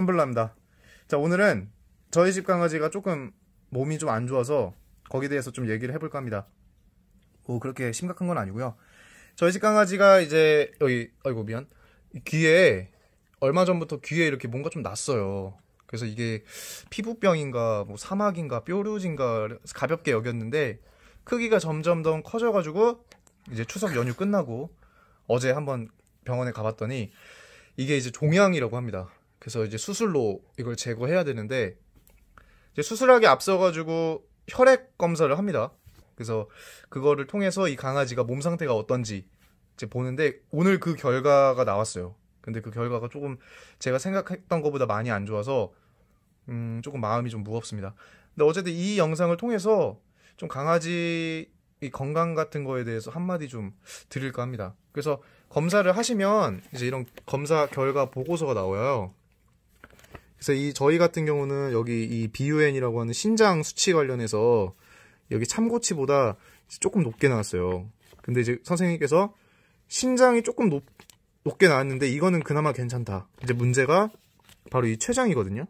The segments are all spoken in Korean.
함블라입니다. 자, 오늘은 저희 집 강아지가 조금 몸이 좀 안 좋아서 거기에 대해서 좀 얘기를 해볼까 합니다. 뭐 그렇게 심각한 건 아니고요. 저희 집 강아지가 이제 여기 아이고 미안 귀에 얼마 전부터 귀에 이렇게 뭔가 좀 났어요. 그래서 이게 피부병인가 뭐 사막인가 뾰루지인가 가볍게 여겼는데 크기가 점점 더 커져가지고 이제 추석 연휴 끝나고 어제 한번 병원에 가봤더니 이게 이제 종양이라고 합니다. 그래서 이제 수술로 이걸 제거해야 되는데 이제 수술하기 앞서 가지고 혈액 검사를 합니다. 그래서 그거를 통해서 이 강아지가 몸 상태가 어떤지 이제 보는데 오늘 그 결과가 나왔어요. 근데 그 결과가 조금 제가 생각했던 것보다 많이 안 좋아서 음 조금 마음이 좀 무겁습니다. 근데 어쨌든 이 영상을 통해서 좀 강아지 이 건강 같은 거에 대해서 한마디 좀 드릴까 합니다. 그래서 검사를 하시면 이제 이런 검사 결과 보고서가 나와요. 그래서 이 저희 같은 경우는 여기 이 BUN이라고 하는 신장 수치 관련해서 여기 참고치보다 조금 높게 나왔어요. 근데 이제 선생님께서 신장이 조금 높, 높게 나왔는데 이거는 그나마 괜찮다. 이제 문제가 바로 이 췌장이거든요.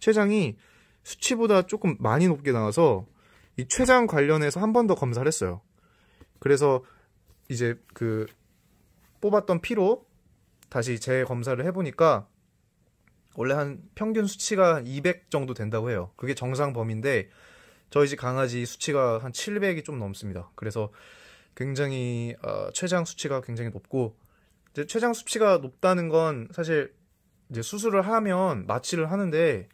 췌장이 수치보다 조금 많이 높게 나와서 이 췌장 관련해서 한 번 더 검사를 했어요. 그래서 이제 그 뽑았던 피로 다시 재검사를 해보니까 원래 한 평균 수치가 한200 정도 된다고 해요. 그게 정상 범위인데 저희 집 강아지 수치가 한 700이 좀 넘습니다. 그래서 굉장히 어, 최장 수치가 굉장히 높고 이제 최장 수치가 높다는 건 사실 이제 수술을 하면 마취를 하는데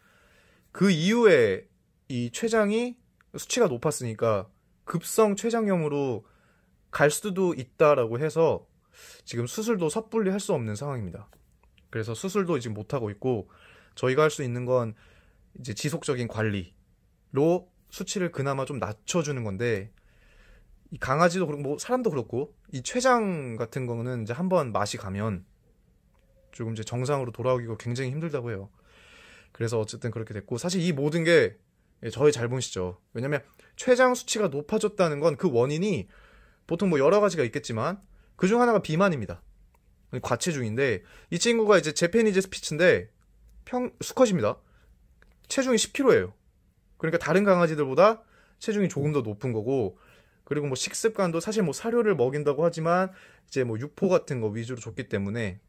그 이후에 이 췌장이 수치가 높았으니까 급성 췌장염으로 갈 수도 있다라고 해서 지금 수술도 섣불리 할 수 없는 상황입니다. 그래서 수술도 이제 못 하고 있고 저희가 할 수 있는 건 이제 지속적인 관리로 수치를 그나마 좀 낮춰주는 건데 이 강아지도 그렇고 뭐 사람도 그렇고 이 췌장 같은 거는 이제 한번 맛이 가면 조금 이제 정상으로 돌아오기가 굉장히 힘들다고 해요. 그래서 어쨌든 그렇게 됐고 사실 이 모든 게 예, 저의 잘못이죠. 왜냐면 하 췌장 수치가 높아졌다는 건 그 원인이 보통 뭐 여러 가지가 있겠지만 그 중 하나가 비만입니다. 과체 중인데 이 친구가 이제 제페니즈 스피츠인데 평 수컷입니다. 체중이 10kg예요. 그러니까 다른 강아지들보다 체중이 조금 더 높은 거고 그리고 뭐 식습관도 사실 뭐 사료를 먹인다고 하지만 이제 뭐 육포 같은 거 위주로 줬기 때문에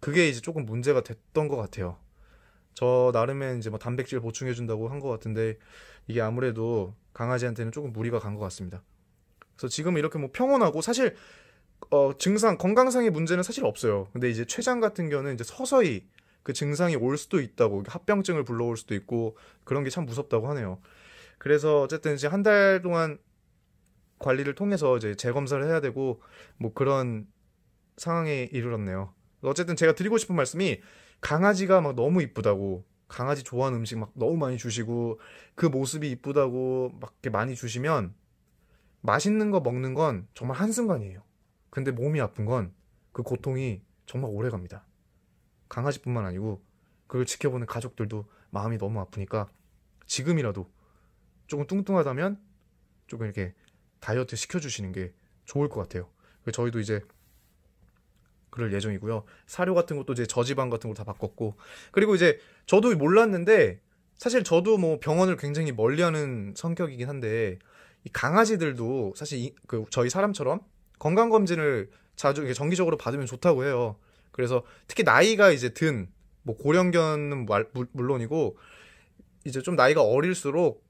그게 이제 조금 문제가 됐던 것 같아요. 저 나름의 이제 뭐 단백질 보충해 준다고 한 것 같은데 이게 아무래도 강아지한테는 조금 무리가 간 것 같습니다. 그래서 지금 이렇게 뭐 평온하고 사실 어, 증상 건강상의 문제는 사실 없어요. 근데 이제 췌장 같은 경우는 이제 서서히 그 증상이 올 수도 있다고 합병증을 불러올 수도 있고 그런 게 참 무섭다고 하네요. 그래서 어쨌든 이제 한 달 동안 관리를 통해서 이제 재검사를 해야 되고 뭐 그런 상황에 이르렀네요. 어쨌든 제가 드리고 싶은 말씀이 강아지가 막 너무 이쁘다고 강아지 좋아하는 음식 막 너무 많이 주시고 그 모습이 이쁘다고 막 이렇게 많이 주시면 맛있는 거 먹는 건 정말 한순간이에요. 근데 몸이 아픈 건 그 고통이 정말 오래 갑니다. 강아지뿐만 아니고 그걸 지켜보는 가족들도 마음이 너무 아프니까 지금이라도 조금 뚱뚱하다면 조금 이렇게 다이어트 시켜주시는 게 좋을 것 같아요. 저희도 이제 그럴 예정이고요. 사료 같은 것도 이제 저지방 같은 걸 다 바꿨고 그리고 이제 저도 몰랐는데 사실 저도 뭐 병원을 굉장히 멀리하는 성격이긴 한데 이 강아지들도 사실 이, 그 저희 사람처럼 건강 검진을 자주 정기적으로 받으면 좋다고 해요. 그래서 특히 나이가 이제 든뭐 고령견은 물론이고 이제 좀 나이가 어릴수록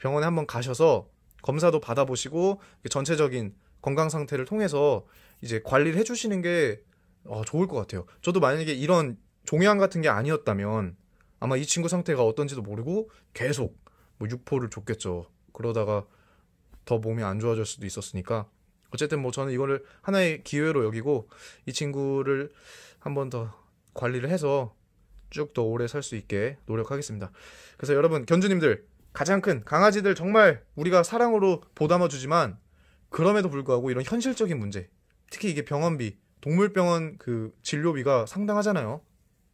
병원에 한번 가셔서 검사도 받아보시고 전체적인 건강 상태를 통해서 이제 관리를 해주시는 게 어, 좋을 것 같아요. 저도 만약에 이런 종양 같은 게 아니었다면 아마 이 친구 상태가 어떤지도 모르고 계속 뭐 육포를 줬겠죠. 그러다가 더 몸이 안 좋아질 수도 있었으니까 어쨌든 뭐 저는 이거를 하나의 기회로 여기고 이 친구를 한 번 더 관리를 해서 쭉 더 오래 살 수 있게 노력하겠습니다. 그래서 여러분 견주님들 가장 큰 강아지들 정말 우리가 사랑으로 보담아 주지만 그럼에도 불구하고 이런 현실적인 문제 특히 이게 병원비 동물병원 그 진료비가 상당하잖아요.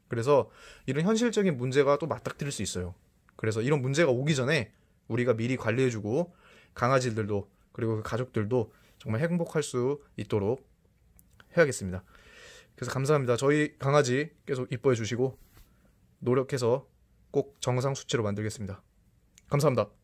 그래서 이런 현실적인 문제가 또 맞닥뜨릴 수 있어요. 그래서 이런 문제가 오기 전에 우리가 미리 관리해주고 강아지들도 그리고 그 가족들도 정말 행복할 수 있도록 해야겠습니다. 그래서 감사합니다. 저희 강아지 계속 이뻐해 주시고 노력해서 꼭 정상 수치로 만들겠습니다. 감사합니다.